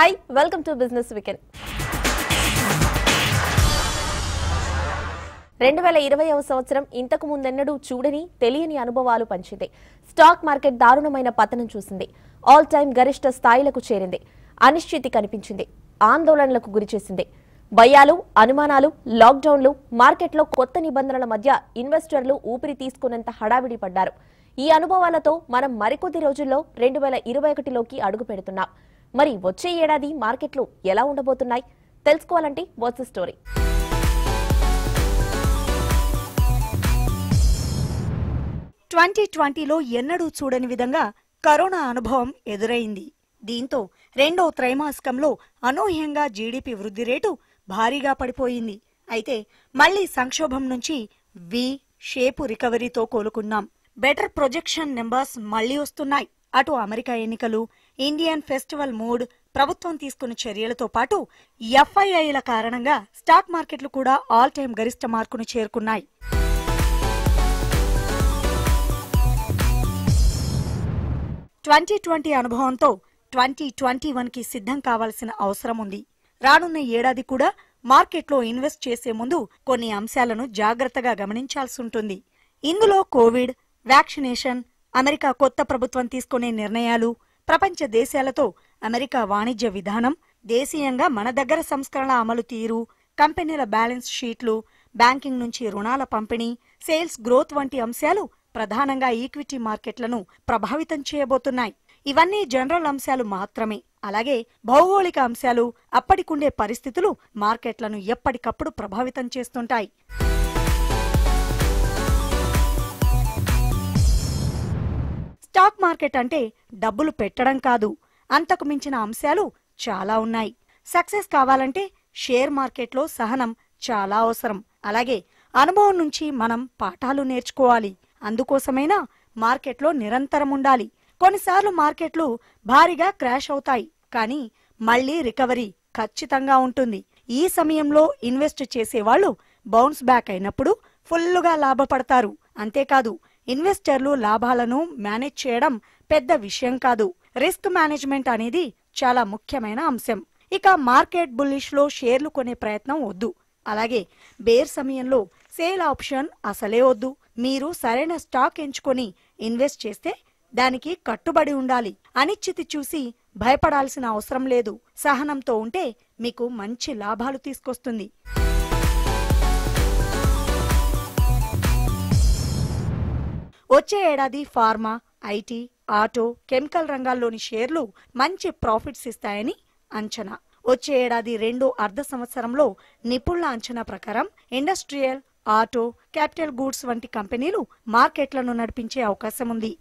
Hi welcome to business weekend రెండు వేల ఇరవైవ సంవత్సరం ఇంతకు ముందెన్నడూ చూడని తెలియని అనుభవాలు పంచింది స్టాక్ మార్కెట్ దారుణమైన పతనం చూసింది ఆల్ టైమ్ గరిష్ట స్థాయిలకు చేరింది అనిశ్చితి కనిపించింది ఆందోళనలకు గురిచేసింది భయాలు అనుమానాలు లాక్డౌన్లు మార్కెట్లో కొత్త నిబంధనల మధ్య ఇన్వెస్టర్లు ఊపిరి తీసుకున్నంత హడావిడి పడ్డారు ఈ అనుభవాలతో మనం మరికొద్ది రోజుల్లో రెండు వేల ఇరవై ఒకటిలోకి అడుగు పెడుతున్నాం మరి వచ్చే ఏడాది మార్కెట్లు ఎలా ఉండబోతున్నాయి తెలుసుకోవాలంటే వాట్స్ స్టోరీ ట్వంటీ ట్వంటీలో ఎన్నడూ చూడని విధంగా కరోనా అనుభవం ఎదురైంది దీంతో రెండో త్రైమాసికంలో అనూహ్యంగా జీడీపీ వృద్ధి రేటు భారీగా పడిపోయింది అయితే మళ్లీ సంక్షోభం నుంచి వి షేపు రికవరీతో కోలుకున్నాం బెటర్ ప్రొజెక్షన్ నెంబర్స్ మళ్లీ వస్తున్నాయి అటు అమెరికా ఎన్నికలు ఇండియన్ ఫెస్టివల్ మూడ్ ప్రభుత్వం తీసుకున్న చర్యలతో పాటు ఎఫ్ఐఐల కారణంగా స్టాక్ మార్కెట్లు కూడా ఆల్ టైం గరిష్ట మార్కును చేరుకున్నాయి ట్వంటీ ట్వంటీ అనుభవంతో ట్వంటీ ట్వంటీ వన్కి సిద్ధం కావాల్సిన అవసరం ఉంది రానున్న ఏడాది కూడా మార్కెట్లో ఇన్వెస్ట్ చేసే ముందు కొన్ని అంశాలను జాగ్రత్తగా గమనించాల్సి ఉంటుంది ఇందులో కోవిడ్ వ్యాక్సినేషన్ అమెరికా కొత్త ప్రభుత్వం తీసుకునే నిర్ణయాలు ప్రపంచ దేశాలతో అమెరికా వాణిజ్య విధానం దేశీయంగా మన దగ్గర సంస్కరణ అమలు తీరు కంపెనీల బ్యాలెన్స్ షీట్లు బ్యాంకింగ్ నుంచి రుణాల పంపిణీ సేల్స్ గ్రోత్ వంటి అంశాలు ప్రధానంగా ఈక్విటీ మార్కెట్లను ప్రభావితం చేయబోతున్నాయి ఇవన్నీ జనరల్ అంశాలు మాత్రమే అలాగే భౌగోళిక అంశాలు అప్పటికుండే పరిస్థితులు మార్కెట్లను ఎప్పటికప్పుడు ప్రభావితం చేస్తుంటాయి స్టాక్ మార్కెట్ అంటే డబ్బులు పెట్టడం కాదు అంతకు మించిన అంశాలు చాలా ఉన్నాయి సక్సెస్ కావాలంటే షేర్ మార్కెట్లో సహనం చాలా అవసరం అలాగే అనుభవం నుంచి మనం పాఠాలు నేర్చుకోవాలి అందుకోసమైనా మార్కెట్లో నిరంతరం ఉండాలి కొన్నిసార్లు మార్కెట్లు భారీగా క్రాష్ అవుతాయి కానీ మళ్లీ రికవరీ ఖచ్చితంగా ఉంటుంది ఈ సమయంలో ఇన్వెస్ట్ చేసేవాళ్లు బౌన్స్ బ్యాక్ అయినప్పుడు ఫుల్లుగా లాభపడతారు అంతేకాదు ఇన్వెస్టర్లు లాభాలను మేనేజ్ చేయడం పెద్ద విషయం కాదు రిస్క్ మేనేజ్మెంట్ అనేది చాలా ముఖ్యమైన అంశం ఇక మార్కెట్ లో షేర్లు కొనే ప్రయత్నం వద్దు అలాగే బేర్ సమయంలో సేల్ ఆప్షన్ అసలే వద్దు మీరు సరైన స్టాక్ ఎంచుకొని ఇన్వెస్ట్ చేస్తే దానికి కట్టుబడి ఉండాలి అనిశ్చితి చూసి భయపడాల్సిన అవసరం లేదు సహనంతో ఉంటే మీకు మంచి లాభాలు తీసుకొస్తుంది వచ్చే ఏడాది ఫార్మా ఐటీ ఆటో కెమికల్ రంగాల్లోని షేర్లు మంచి ప్రాఫిట్స్ ఇస్తాయని అంచనా వచ్చే ఏడాది రెండు అర్ధ సంవత్సరంలో నిపుణుల అంచనా ప్రకారం ఇండస్ట్రియల్ ఆటో క్యాపిటల్ గూడ్స్ వంటి కంపెనీలు మార్కెట్లను నడిపించే అవకాశం ఉంది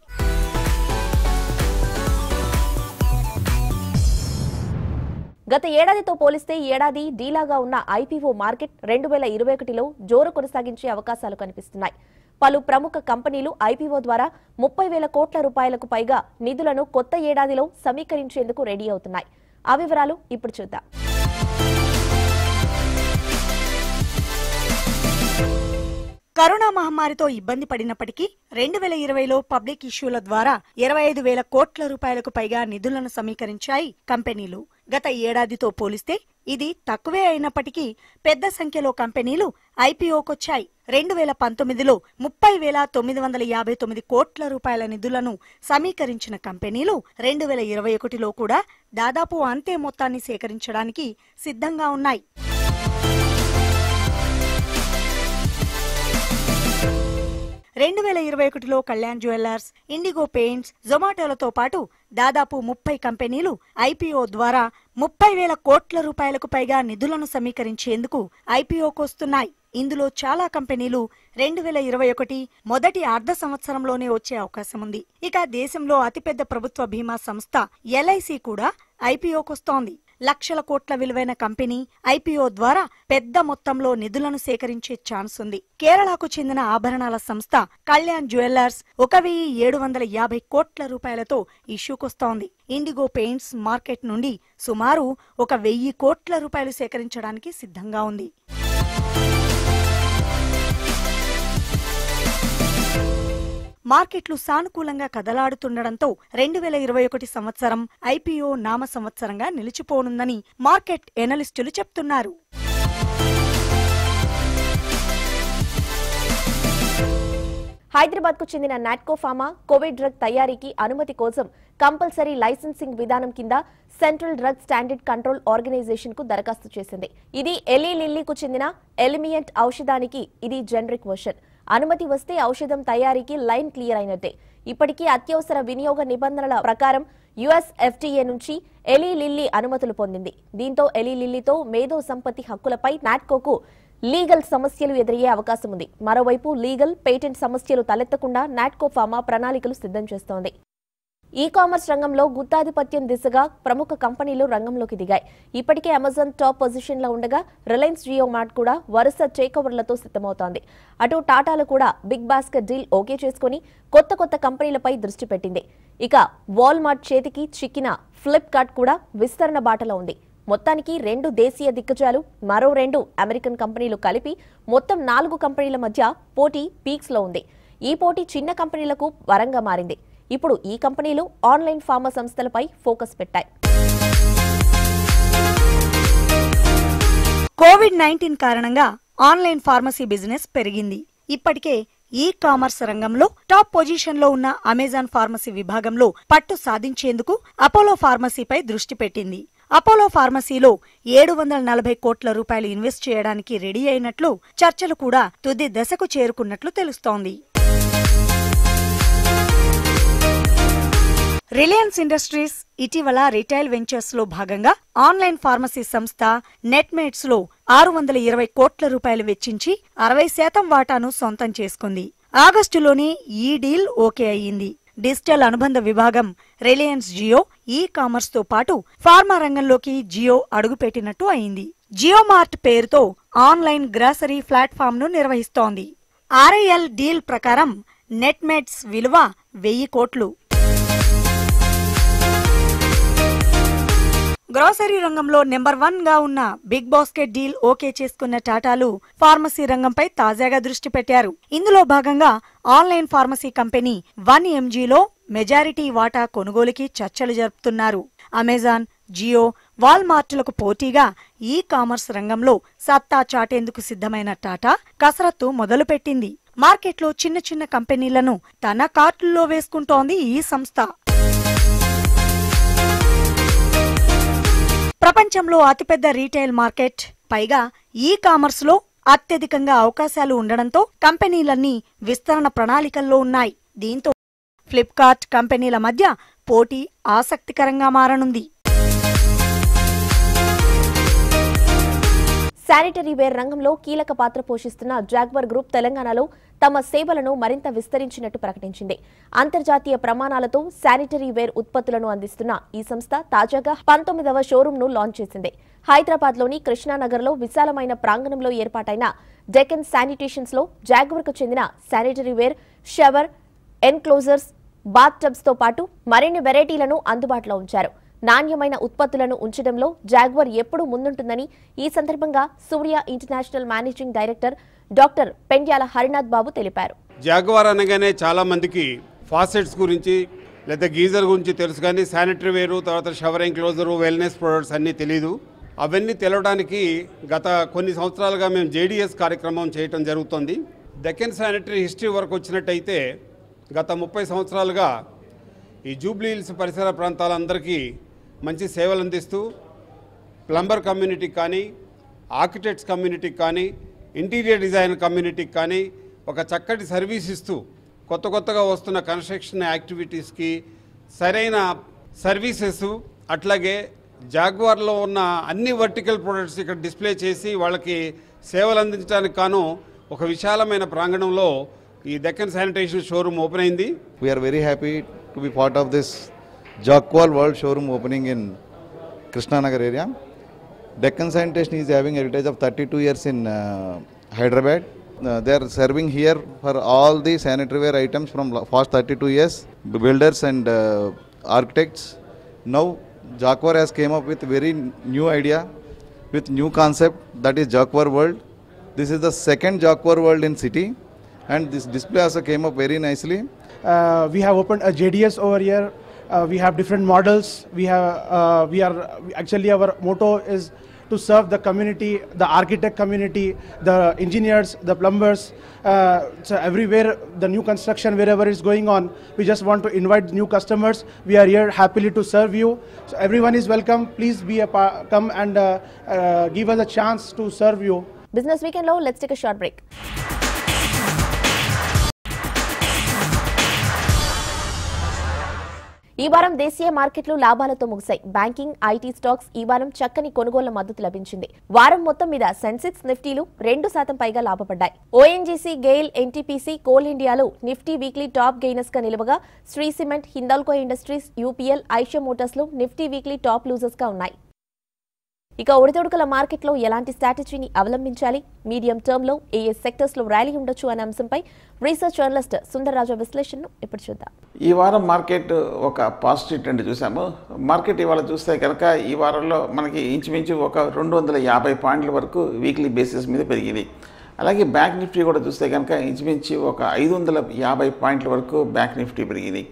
గత ఏడాదితో పోలిస్తే ఏడాది డీలాగా ఉన్న ఐపీఓ మార్కెట్ రెండు వేల ఇరవై ఒకటిలో జోరు కొనసాగించే అవకాశాలు కనిపిస్తున్నాయి పలు ప్రముఖ కంపెనీలు ఐపీఓ ద్వారా ముప్పై వేల కోట్ల రూపాయలకు పైగా నిధులను కొత్త ఏడాదిలో సమీకరించేందుకు రెడీ అవుతున్నాయి ఆ వివరాలు ఇప్పుడు చూద్దాం కరోనా మహమ్మారితో ఇబ్బంది పడినప్పటికీ రెండు వేల ఇరవైలో పబ్లిక్ ఇష్యూల ద్వారా ఇరవై ఐదు వేల కోట్ల రూపాయలకు పైగా నిధులను సమీకరించాయి కంపెనీలు గత ఏడాదితో పోలిస్తే ఇది తక్కువే అయినప్పటికీ పెద్ద సంఖ్యలో కంపెనీలు ఐపీఓకొచ్చాయి రెండు వేల పంతొమ్మిదిలో ముప్పై వేల తొమ్మిది వందల యాభై తొమ్మిది కోట్ల రూపాయల నిధులను సమీకరించిన కంపెనీలు రెండు వేల ఇరవై ఒకటిలో కూడా దాదాపు అంతే మొత్తాన్ని సేకరించడానికి సిద్ధంగా ఉన్నాయి రెండు వేల ఇరవై ఒకటిలో కళ్యాణ్ జ్యువెలర్స్ ఇండిగో పెయింట్స్ జొమాటోలతో పాటు దాదాపు ముప్పై కంపెనీలు ఐపీఓ ద్వారా ముప్పై వేల కోట్ల రూపాయలకు పైగా నిధులను సమీకరించేందుకు ఐపీఓకు వస్తున్నాయి ఇందులో చాలా కంపెనీలు రెండు వేల ఇరవై ఒకటి మొదటి అర్ధ సంవత్సరంలోనే వచ్చే అవకాశం ఉంది ఇక దేశంలో అతిపెద్ద ప్రభుత్వ బీమా సంస్థ ఎల్ఐసి కూడా ఐపీఓకొస్తోంది లక్షల కోట్ల విలువైన కంపెనీ ఐపీఓ ద్వారా పెద్ద మొత్తంలో నిధులను సేకరించే ఛాన్స్ ఉంది కేరళకు చెందిన ఆభరణాల సంస్థ కళ్యాణ్ జ్యువెల్లర్స్ ఒక వెయ్యి ఏడు వందల యాభై కోట్ల రూపాయలతో ఇష్యూకొస్తోంది ఇండిగో పెయింట్స్ మార్కెట్ నుండి సుమారు ఒక వెయ్యి కోట్ల రూపాయలు సేకరించడానికి సిద్ధంగా ఉంది మార్కెట్లు సానుకూలంగా కదలాడుతుండటంతో రెండు వేల ఇరవై ఒకటి సంవత్సరం ఐపీఓ నామ సంవత్సరంగా నిలిచిపోనుందని మార్కెట్ ఎనలిస్టులు చెప్తున్నారు హైదరాబాద్ కు చెందిన నాట్కో ఫార్మా కోవిడ్ డ్రగ్ తయారీకి అనుమతి కోసం కంపల్సరీ లైసెన్సింగ్ విధానం కింద central drug standard control organisation కు దరఖాస్తు చేసింది ఇది ఎలీ లిల్లీకు చెందిన ఎలిమియంట్ ఔషధానికి ఇది జెనరిక్ వర్షన్ అనుమతి వస్తే ఔషధం తయారీకి లైన్ క్లియర్ అయినట్టే ఇప్పటికీ అత్యవసర వినియోగ నిబంధనల ప్రకారం యుఎస్ ఎఫ్టీఏ నుంచి ఎలీ లిల్లీ అనుమతులు పొందింది దీంతో ఎలీ లిల్లీతో మేధో సంపత్తి హక్కులపై నాట్కోకు లీగల్ సమస్యలు ఎదురయ్యే అవకాశం ఉంది మరోవైపు లీగల్ పేటెంట్ సమస్యలు తలెత్తకుండా నాట్కో ఫార్మా ప్రణాళికలు సిద్ధం చేస్తోంది ఈ కామర్స్ రంగంలో గుత్తాధిపత్యం దిశగా ప్రముఖ కంపెనీలు రంగంలోకి దిగాయి ఇప్పటికే అమెజాన్ టాప్ పొజిషన్లో ఉండగా రిలయన్స్ జియో మార్ట్ కూడా వరుస టేకోవర్లతో సిద్ధమవుతోంది అటు టాటాలు కూడా బిగ్ బాస్కెట్ డీల్ ఓకే చేసుకుని కొత్త కొత్త కంపెనీలపై దృష్టి పెట్టింది ఇక వాల్మార్ట్ చేతికి చిక్కిన ఫ్లిప్కార్ట్ కూడా విస్తరణ బాటలో ఉంది మొత్తానికి రెండు దేశీయ దిగ్గజాలు మరో రెండు అమెరికన్ కంపెనీలు కలిపి మొత్తం నాలుగు కంపెనీల మధ్య పోటీ పీక్స్లో ఉంది ఈ పోటీ చిన్న కంపెనీలకు వరంగా మారింది ఇప్పుడు ఈ కంపెనీలు ఆన్లైన్ ఫార్మా సంస్థలపై ఫోకస్ పెట్టాయి కోవిడ్ నైన్టీన్ కారణంగా ఆన్లైన్ ఫార్మసీ బిజినెస్ పెరిగింది ఇప్పటికే ఈ కామర్స్ రంగంలో టాప్ పొజిషన్లో ఉన్న అమెజాన్ ఫార్మసీ విభాగంలో పట్టు సాధించేందుకు అపోలో ఫార్మసీపై దృష్టి పెట్టింది అపోలో ఫార్మసీలో ఏడు వందల నలభై కోట్ల రూపాయలు ఇన్వెస్ట్ చేయడానికి రెడీ అయినట్లు చర్చలు కూడా తుది దశకు చేరుకున్నట్లు తెలుస్తోంది రిలయన్స్ ఇండస్ట్రీస్ ఇటీవల రిటైల్ వెంచర్స్ లో భాగంగా ఆన్లైన్ ఫార్మసీ సంస్థ నెట్మేట్స్ లో ఆరు వందల ఇరవై కోట్ల రూపాయలు వెచ్చించి అరవై శాతం వాటాను సొంతం చేసుకుంది ఆగస్టులోనే ఈ డీల్ ఓకే అయ్యింది డిజిటల్ అనుబంధ విభాగం రిలయన్స్ జియో ఈ కామర్స్ తో పాటు ఫార్మా రంగంలోకి జియో అడుగుపెట్టినట్టు అయింది జియో మార్ట్ పేరుతో ఆన్లైన్ గ్రాసరీ ప్లాట్ఫామ్ ను నిర్వహిస్తోంది ఆర్ఐఎల్ డీల్ ప్రకారం నెట్మెట్స్ విలువ వెయ్యి కోట్లు గ్రోసరీ రంగంలో నెంబర్ వన్ గా ఉన్న బిగ్ బాస్కెట్ డీల్ ఓకే చేసుకున్న టాటాలు ఫార్మసీ రంగంపై తాజాగా దృష్టి పెట్టారు ఇందులో భాగంగా ఆన్లైన్ ఫార్మసీ కంపెనీ వన్ ఎంజీలో మెజారిటీ వాటా కొనుగోలుకి చర్చలు జరుపుతున్నారు అమెజాన్ జియో వాల్మార్ట్లకు పోటీగా ఈ కామర్స్ రంగంలో సత్తా చాటేందుకు సిద్ధమైన టాటా కసరత్తు మొదలుపెట్టింది మార్కెట్లో చిన్న చిన్న కంపెనీలను తన కార్టుల్లో వేసుకుంటోంది ఈ సంస్థ ప్రపంచంలో అతిపెద్ద రీటైల్ మార్కెట్ పైగా ఈ కామర్స్లో అత్యధికంగా అవకాశాలు ఉండడంతో కంపెనీలన్నీ విస్తరణ ప్రణాళికల్లో ఉన్నాయి దీంతో ఫ్లిప్కార్ట్ కంపెనీల మధ్య పోటీ ఆసక్తికరంగా మారనుంది శానిటరీవేర్ రంగంలో కీలక పాత్ర పోషిస్తున్న జాగ్వర్ గ్రూప్ తెలంగాణలో తమ సేవలను మరింత విస్తరించినట్టు ప్రకటించింది అంతర్జాతీయ ప్రమాణాలతో శానిటరీ వేర్ ఉత్పత్తులను అందిస్తున్న ఈ సంస్థ తాజాగా పంతొమ్మిదవ షోరూంను లాంచ్ చేసింది హైదరాబాద్లోని కృష్ణానగర్లో విశాలమైన ప్రాంగణంలో ఏర్పాటైన డెకన్ శానిటేషన్స్లో జాగ్వర్కు చెందిన sanitary ware shower enclosures bath టబ్స్తో పాటు మరిన్ని వెరైటీలను అందుబాటులో ఉంచారు నాణ్యమైన ఉత్పత్తులను ఉంచడంలో జాగ్వర్ ఎప్పుడు ముందుంటుందని ఈ సందర్భంగా Surya International managing director doctor Pendyala Harinath Babu తెలిపారు జాగ్వార్ అనగానే చాలామందికి ఫాసెట్స్ గురించి లేదా గీజర్ గురించి తెలుసు కానీ శానిటరీ వేరు తర్వాత షవర్ క్లోజరు వెల్నెస్ ప్రొడక్ట్స్ అన్నీ తెలీదు అవన్నీ తెలవడానికి గత కొన్ని సంవత్సరాలుగా మేము జేడిఎస్ కార్యక్రమం చేయటం జరుగుతుంది డెక్కన్ శానిటరీ హిస్టరీ వరకు వచ్చినట్టయితే గత ముప్పై సంవత్సరాలుగా ఈ జూబ్లీ హిల్స్ పరిసర ప్రాంతాలందరికీ మంచి సేవలు అందిస్తూ ప్లంబర్ కమ్యూనిటీకి కానీ ఆర్కిటెక్ట్స్ కమ్యూనిటీకి కానీ ఇంటీరియర్ డిజైన్ కమ్యూనిటీకి కానీ ఒక చక్కటి సర్వీస్ ఇస్తూ కొత్త కొత్తగా వస్తున్న కన్స్ట్రక్షన్ యాక్టివిటీస్కి సరైన సర్వీసెస్ అట్లాగే జాగ్వార్లో ఉన్న అన్ని వర్టికల్ ప్రొడక్ట్స్ ఇక్కడ డిస్ప్లే చేసి వాళ్ళకి సేవలు అందించడానికి కాను ఒక విశాలమైన ప్రాంగణంలో ఈ దక్కన్ శానిటేషన్ షోరూమ్ ఓపెన్ అయింది we're very happy to be part of this Jacqual World Showroom opening in Krishnanagar area. Deccan Sanitation is having heritage of 32 years in uh, Hyderabad. Uh, they are serving here for all the sanitary ware items from past 32 years, builders and uh, architects. Now Jacquar has came up with very new idea, with new concept that is Jacquar World. This is the second Jacquar World in city and this display also came up very nicely. Uh, we have opened a JDS over here uh, we have different models. We have uh, we are actually our motto is to serve the community, the architect community, the engineers, the plumbers. Uh, so everywhere the new construction, wherever is going on, we just want to invite new customers. We are here happily to serve you. So everyone is welcome. Please be a come and uh, uh, give us a chance to serve you. Business Weekend Low, let's take a short break. ఈ వారం దేశీయ మార్కెట్లు లాభాలతో ముగిశాయి banking IT stocks ఈ వారం చక్కని కొనుగోళ్ల మద్దతు లభించింది వారం మొత్తం మీద సెన్సెక్స్ నిఫ్టీలు రెండు శాతం పైగా లాభపడ్డాయి ఓఎన్జీసీ గెయిల్ ఎన్టీపీసీ కోల్ ఇండియాలో నిఫ్టీ వీక్లీ టాప్ గెయినర్స్ గా నిలువగా Shree Cement Hindalco Industries UPL Eicher Motors లో నిఫ్టీ వీక్లీ టాప్ లూజర్స్ గా ఉన్నాయి ఇక ఒడిదొడుకుల మార్కెట్లో ఎలాంటి స్ట్రాటజీని అవలంబించాలి మీడియం టర్మ్లో ఏ ఏ లో ర్యాలీ ఉండొచ్చు అనే అంశంపై రీసెర్చ్ జర్నలిస్ట్ సుందర్రాజు విశ్లేషణ ఇప్పుడు చూద్దాం ఈ వారం మార్కెట్ ఒక పాజిటివ్ ట్రెండ్ చూసాము మార్కెట్ ఇవాళ చూస్తే కనుక ఈ వారంలో మనకి ఇంచుమించు ఒక రెండు వందల యాభై పాయింట్ల వరకు వీక్లీ బేసిస్ మీద పెరిగింది అలాగే బ్యాంక్ నిఫ్టీ కూడా చూస్తే కనుక ఇంచుమించి ఒక ఐదు వందల యాభై పాయింట్ల వరకు బ్యాంక్ నిఫ్టీ పెరిగింది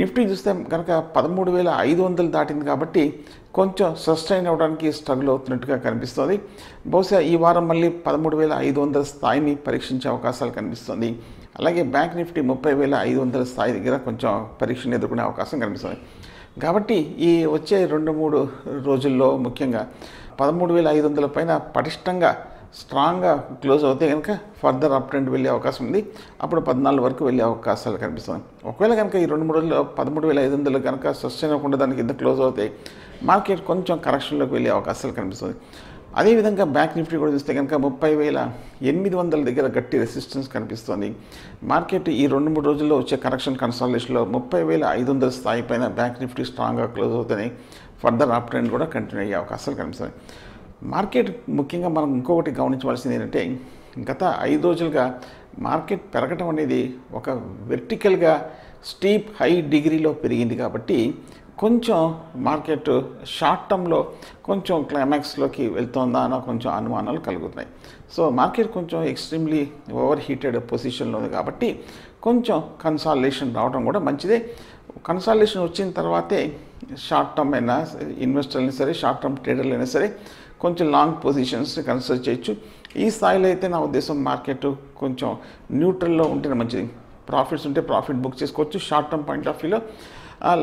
నిఫ్టీ చూస్తే కనుక పదమూడు వేల ఐదు వందలు దాటింది కాబట్టి కొంచెం సస్టైన్ అవ్వడానికి స్ట్రగుల్ అవుతున్నట్టుగా కనిపిస్తోంది బహుశా ఈ వారం మళ్ళీ పదమూడు వేల ఐదు వందల స్థాయిని పరీక్షించే అవకాశాలు కనిపిస్తుంది అలాగే బ్యాంక్ నిఫ్టీ ముప్పై వేల ఐదు వందల స్థాయి దగ్గర కొంచెం పరీక్షను ఎదుర్కొనే అవకాశం కనిపిస్తుంది కాబట్టి ఈ వచ్చే రెండు మూడు రోజుల్లో ముఖ్యంగా పదమూడు వేల ఐదు వందల పైన పటిష్టంగా స్ట్రాంగ్గా క్లోజ్ అవుతే కనుక ఫర్దర్ అప్ ట్రెండ్ వెళ్ళే అవకాశం ఉంది అప్పుడు పద్నాలుగు వరకు వెళ్ళే అవకాశాలు కనిపిస్తుంది ఒకవేళ కనుక ఈ రెండు మూడు రోజుల్లో పదమూడు వేల ఐదు వందలు కనుక సస్టైన్ అవ్వకుండా దానికి కింద క్లోజ్ అవుతాయి మార్కెట్ కొంచెం కరెక్షన్లోకి వెళ్ళే అవకాశాలు కనిపిస్తుంది అదేవిధంగా బ్యాక్ నిఫ్టీ కూడా చూస్తే కనుక ముప్పై వేల ఎనిమిది వందల దగ్గర గట్టి రెసిస్టెన్స్ కనిపిస్తోంది మార్కెట్ ఈ రెండు మూడు రోజుల్లో వచ్చే కరెక్షన్ కన్సల్టేషన్లో ముప్పై వేల ఐదు వందల స్థాయి పైన బ్యాక్ నిఫ్టీ స్ట్రాంగ్గా క్లోజ్ అవుతున్నాయి ఫర్దర్ అప్ ట్రెండ్ కూడా కంటిన్యూ అయ్యే అవకాశాలు కనిపిస్తాయి మార్కెట్ ముఖ్యంగా మనం ఇంకొకటి గమనించవలసింది ఏంటంటే గత ఐదు రోజులుగా మార్కెట్ పెరగటం అనేది ఒక వెర్టికల్గా స్టీప్ హై డిగ్రీలో పెరిగింది కాబట్టి కొంచెం మార్కెట్ షార్ట్ టర్మ్లో కొంచెం క్లైమాక్స్లోకి వెళ్తుందా అన్న కొంచెం అనుమానాలు కలుగుతున్నాయి సో మార్కెట్ కొంచెం ఎక్స్ట్రీమ్లీ ఓవర్ హీటెడ్ పొజిషన్లో ఉంది కాబట్టి కొంచెం కన్సాలిడేషన్ రావడం కూడా మంచిదే కన్సాలిడేషన్ వచ్చిన తర్వాతే షార్ట్ టర్మ్ అయినా ఇన్వెస్టర్లైనా సరే షార్ట్ టర్మ్ ట్రేడర్లు అయినా సరే కొంచెం లాంగ్ పొజిషన్స్ని కన్సిడర్ చేయొచ్చు ఈ స్థాయిలో అయితే నా ఉద్దేశం మార్కెట్ కొంచెం న్యూట్రల్లో ఉంటేనే మంచిది ప్రాఫిట్స్ ఉంటే ప్రాఫిట్ బుక్ చేసుకోవచ్చు షార్ట్ టర్మ్ పాయింట్ ఆఫ్ వ్యూలో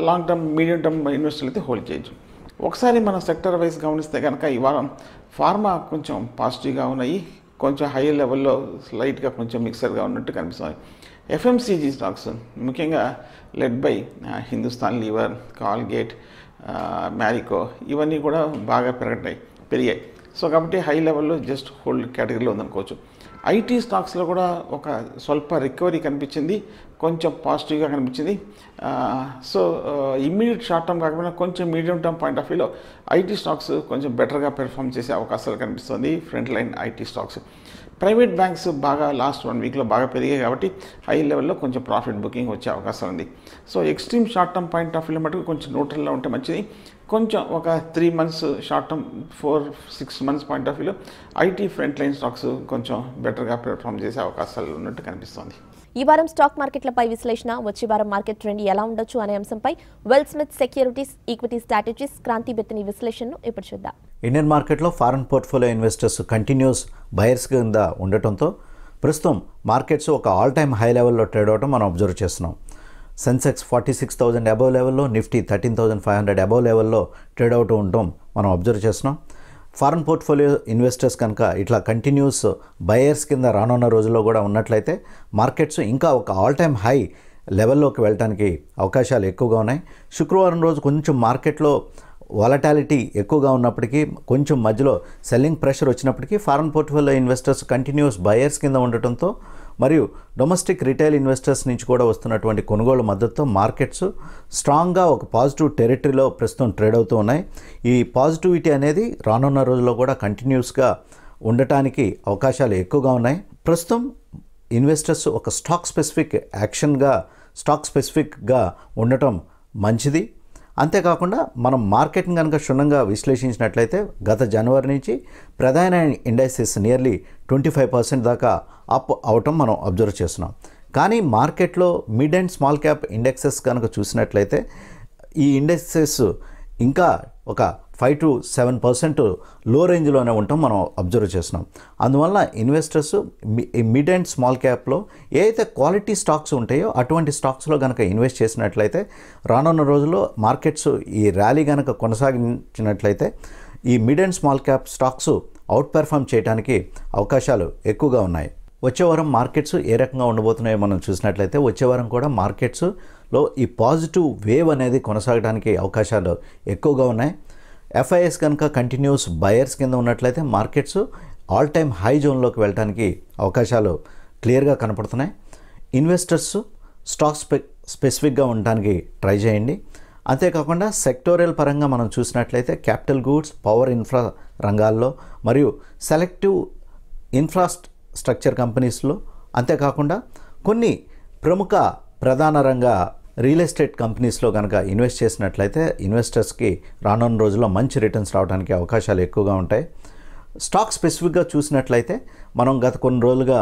లాంగ్ టర్మ్ మీడియం టర్మ్ ఇన్వెస్టర్లు అయితే హోల్డ్ చేయొచ్చు ఒకసారి మనం సెక్టర్ వైజ్ గమనిస్తే కనుక ఈ వారం ఫార్మా కొంచెం పాజిటివ్గా ఉన్నాయి కొంచెం హై లెవెల్లో స్లైట్గా కొంచెం మిక్సర్గా ఉన్నట్టు కనిపిస్తుంది ఎఫ్ఎంసీజీ స్టాక్స్ ముఖ్యంగా led by Hindustan Lever Colgate Marico ఇవన్నీ కూడా బాగా పెరగటాయి పెరిగాయి సో కాబట్టి హై లెవెల్లో జస్ట్ హోల్డ్ కేటగిరీలో ఉందనుకోవచ్చు ఐటీ స్టాక్స్లో కూడా ఒక స్వల్ప రికవరీ కనిపించింది కొంచెం పాజిటివ్గా కనిపించింది సో ఇమ్మీడియట్ షార్ట్ టర్మ్ కాకపోయినా కొంచెం మీడియం టర్మ్ పాయింట్ ఆఫ్ వ్యూలో ఐటీ స్టాక్స్ కొంచెం బెటర్గా పెర్ఫామ్ చేసే అవకాశాలు కనిపిస్తుంది front line IT stocks private banks బాగా లాస్ట్ వన్ వీక్లో బాగా పెరిగాయి కాబట్టి హై లెవెల్లో కొంచెం ప్రాఫిట్ బుకింగ్ వచ్చే అవకాశం ఉంది so extreme short term point of వ్యూలో మటుకు కొంచెం న్యూట్రల్లో ఉంటే మంచిది కొంచెం ఒక three months short term four six months point of వ్యూలో ఐటీ ఫ్రంట్ లైన్ స్టాక్స్ కొంచెం బెటర్గా పెర్ఫామ్ చేసే అవకాశాలు ఉన్నట్టు కనిపిస్తోంది ఈ వారం స్టాక్ మార్కెట్లపై విశ్లేషణ వచ్చే వారం మార్కెట్ ట్రెండ్ ఎలా ఉండొచ్చు అనే అంశంపై Wellsmith securities equity strategies Kranthi Bethani విశ్లేషణను ఇప్పుడు చూద్దాం ఇండియన్ మార్కెట్లో foreign portfolio investors continues buyers కింద ఉండటంతో ప్రస్తుతం మార్కెట్స్ ఒక ఆల్ టైమ్ హై లెవెల్లో ట్రేడ్ అవడం మనం అబ్జర్వ్ చేస్తున్నాం Sensex forty six thousand above లెవెల్లో Nifty thirteen thousand five hundred above లెవెల్లో ట్రేడ్ అవుతూ ఉండటం మనం అబ్జర్వ్ చేస్తున్నాం ఫారెన్ పోర్ట్ఫోలియో ఇన్వెస్టర్స్ కనుక ఇట్లా కంటిన్యూస్ బయర్స్ కింద రానున్న రోజుల్లో కూడా ఉన్నట్లయితే మార్కెట్స్ ఇంకా ఒక ఆల్ టైమ్ హై లెవెల్లోకి వెళ్ళడానికి అవకాశాలు ఎక్కువగా ఉన్నాయి శుక్రవారం రోజు కొంచెం మార్కెట్లో వాలటాలిటీ ఎక్కువగా ఉన్నప్పటికీ కొంచెం మధ్యలో సెల్లింగ్ ప్రెషర్ వచ్చినప్పటికీ foreign portfolio investors continues buyers కింద ఉండటంతో మరియు డొమెస్టిక్ రిటైల్ ఇన్వెస్టర్స్ నుంచి కూడా వస్తున్నటువంటి కొనుగోలు మద్దతుతో మార్కెట్స్ స్ట్రాంగ్గా ఒక పాజిటివ్ టెరిటరీలో ప్రస్తుతం ట్రేడ్ అవుతూ ఉన్నాయి ఈ పాజిటివిటీ అనేది రానున్న రోజుల్లో కూడా కంటిన్యూస్గా ఉండటానికి అవకాశాలు ఎక్కువగా ఉన్నాయి ప్రస్తుతం ఇన్వెస్టర్స్ ఒక స్టాక్ స్పెసిఫిక్ యాక్షన్గా స్టాక్ స్పెసిఫిక్గా ఉండటం మంచిది అంతేకాకుండా మనం మార్కెట్ని కనుక క్షుణ్ణంగా విశ్లేషించినట్లయితే గత జనవరి నుంచి ప్రధాన industries nearly twenty five percent దాకా అప్ అవటం మనం అబ్జర్వ్ చేస్తున్నాం కానీ మార్కెట్లో mid and small cap indexes కనుక చూసినట్లయితే ఈ ఇండెక్సెస్ ఇంకా ఒక ఫైవ్ టు సెవెన్ పర్సెంట్ లో రేంజ్లోనే ఉంటాం మనం అబ్జర్వ్ చేస్తున్నాం అందువల్ల ఇన్వెస్టర్స్ మిడ్ అండ్ స్మాల్ క్యాప్లో ఏ అయితే క్వాలిటీ స్టాక్స్ ఉంటాయో అటువంటి స్టాక్స్లో కనుక ఇన్వెస్ట్ చేసినట్లయితే రానున్న రోజుల్లో మార్కెట్స్ ఈ ర్యాలీ కనుక కొనసాగించినట్లయితే ఈ mid and small cap stocks outperform చేయడానికి అవకాశాలు ఎక్కువగా ఉన్నాయి వచ్చే వారం మార్కెట్స్ ఏ రకంగా ఉండబోతున్నాయో మనం చూసినట్లయితే వచ్చే వారం కూడా మార్కెట్స్లో ఈ పాజిటివ్ వేవ్ అనేది కొనసాగడానికి అవకాశాలు ఎక్కువగా ఉన్నాయి ఎఫ్ఐఎస్ కనుక కంటిన్యూస్ బయర్స్ కింద ఉన్నట్లయితే మార్కెట్స్ ఆల్ టైమ్ హై జోన్లోకి వెళ్ళడానికి అవకాశాలు క్లియర్గా కనపడుతున్నాయి ఇన్వెస్టర్స్ స్టాక్ స్పె స్పెసిఫిక్గా ఉండడానికి ట్రై చేయండి అంతేకాకుండా సెక్టోరియల్ పరంగా మనం చూసినట్లయితే క్యాపిటల్ గూడ్స్ పవర్ ఇన్ఫ్రా రంగాల్లో మరియు సెలెక్టివ్ ఇన్ఫ్రాస్ట్రక్చర్ కంపెనీస్లో అంతేకాకుండా కొన్ని ప్రముఖ ప్రధాన రంగ రియల్ ఎస్టేట్ కంపెనీస్లో కనుక ఇన్వెస్ట్ చేసినట్లయితే ఇన్వెస్టర్స్కి రానున్న రోజుల్లో మంచి రిటర్న్స్ రావడానికి అవకాశాలు ఎక్కువగా ఉంటాయి స్టాక్ స్పెసిఫిక్గా చూసినట్లయితే మనం గత కొన్ని రోజులుగా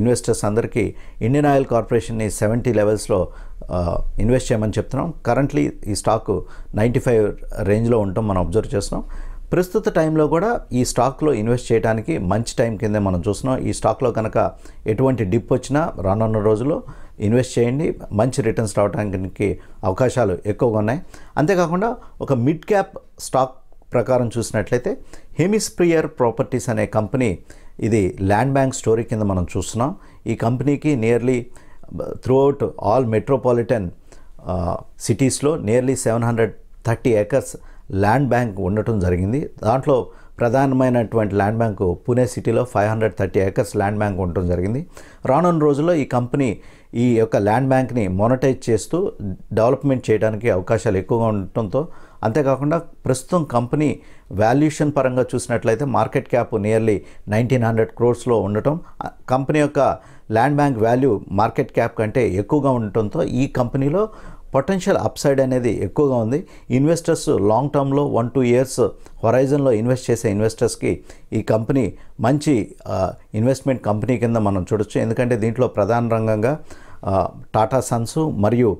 ఇన్వెస్టర్స్ అందరికీ ఇండియన్ ఆయిల్ కార్పొరేషన్ని సెవెంటీ లెవెల్స్లో ఇన్వెస్ట్ చేయమని చెప్తున్నాం కరెంట్లీ ఈ స్టాక్ నైంటీ ఫైవ్ రేంజ్లో ఉంటాం మనం అబ్జర్వ్ చేస్తున్నాం ప్రస్తుత టైంలో కూడా ఈ స్టాక్లో ఇన్వెస్ట్ చేయడానికి మంచి టైం కిందే మనం చూస్తున్నాం ఈ స్టాక్లో కనుక ఎటువంటి డిప్ వచ్చినా రానున్న రోజుల్లో ఇన్వెస్ట్ చేయండి మంచి రిటర్న్స్ రావడానికి అవకాశాలు ఎక్కువగా ఉన్నాయి అంతేకాకుండా ఒక మిడ్ క్యాప్ స్టాక్ ప్రకారం చూసినట్లయితే హెమిస్ప్రియర్ ప్రాపర్టీస్ అనే కంపెనీ ఇది ల్యాండ్ బ్యాంక్ స్టోరీ కింద మనం చూస్తున్నాం ఈ కంపెనీకి నియర్లీ త్రూఅవుట్ ఆల్ మెట్రోపాలిటన్ సిటీస్లో nearly seven hundred thirty acres land bank ఉండటం జరిగింది దాంట్లో ప్రధానమైనటువంటి ల్యాండ్ బ్యాంకు పూణే సిటీలో five hundred thirty acres land bank ఉండటం జరిగింది రానున్న రోజుల్లో ఈ కంపెనీ ఈ యొక్క ల్యాండ్ బ్యాంక్ని మోనటైజ్ చేస్తూ డెవలప్మెంట్ చేయడానికి అవకాశాలు ఎక్కువగా ఉండటంతో అంతేకాకుండా ప్రస్తుతం కంపెనీ వాల్యుయేషన్ పరంగా చూసినట్లయితే market cap nearly nineteen hundred క్రోర్స్లో ఉండటం కంపెనీ యొక్క land bank value market cap కంటే ఎక్కువగా ఉండటంతో ఈ కంపెనీలో పొటెన్షియల్ అప్సైడ్ అనేది ఎక్కువగా ఉంది ఇన్వెస్టర్స్ లాంగ్ టర్మ్లో వన్ టూ ఇయర్స్ హొరైజన్లో ఇన్వెస్ట్ చేసే ఇన్వెస్టర్స్కి ఈ కంపెనీ మంచి ఇన్వెస్ట్మెంట్ కంపెనీ కింద మనం చూడొచ్చు ఎందుకంటే దీంట్లో ప్రధాన రంగంగా టాటా సన్స్ మరియు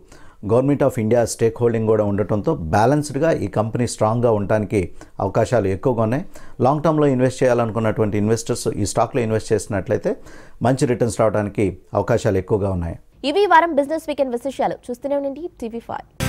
government of India stake holding కూడా ఉండటంతో బ్యాలెన్స్డ్గా ఈ కంపెనీ స్ట్రాంగ్గా ఉండడానికి అవకాశాలు ఎక్కువగా ఉన్నాయి లాంగ్ టర్మ్లో ఇన్వెస్ట్ చేయాలనుకున్నటువంటి ఇన్వెస్టర్స్ ఈ స్టాక్లో ఇన్వెస్ట్ చేసినట్లయితే మంచి రిటర్న్స్ రావడానికి అవకాశాలు ఎక్కువగా ఉన్నాయి ఇవి వారం బిజినెస్ వీకెండ్ విశేషాలు చూస్తూనే ఉండండి టీవీ ఫైవ్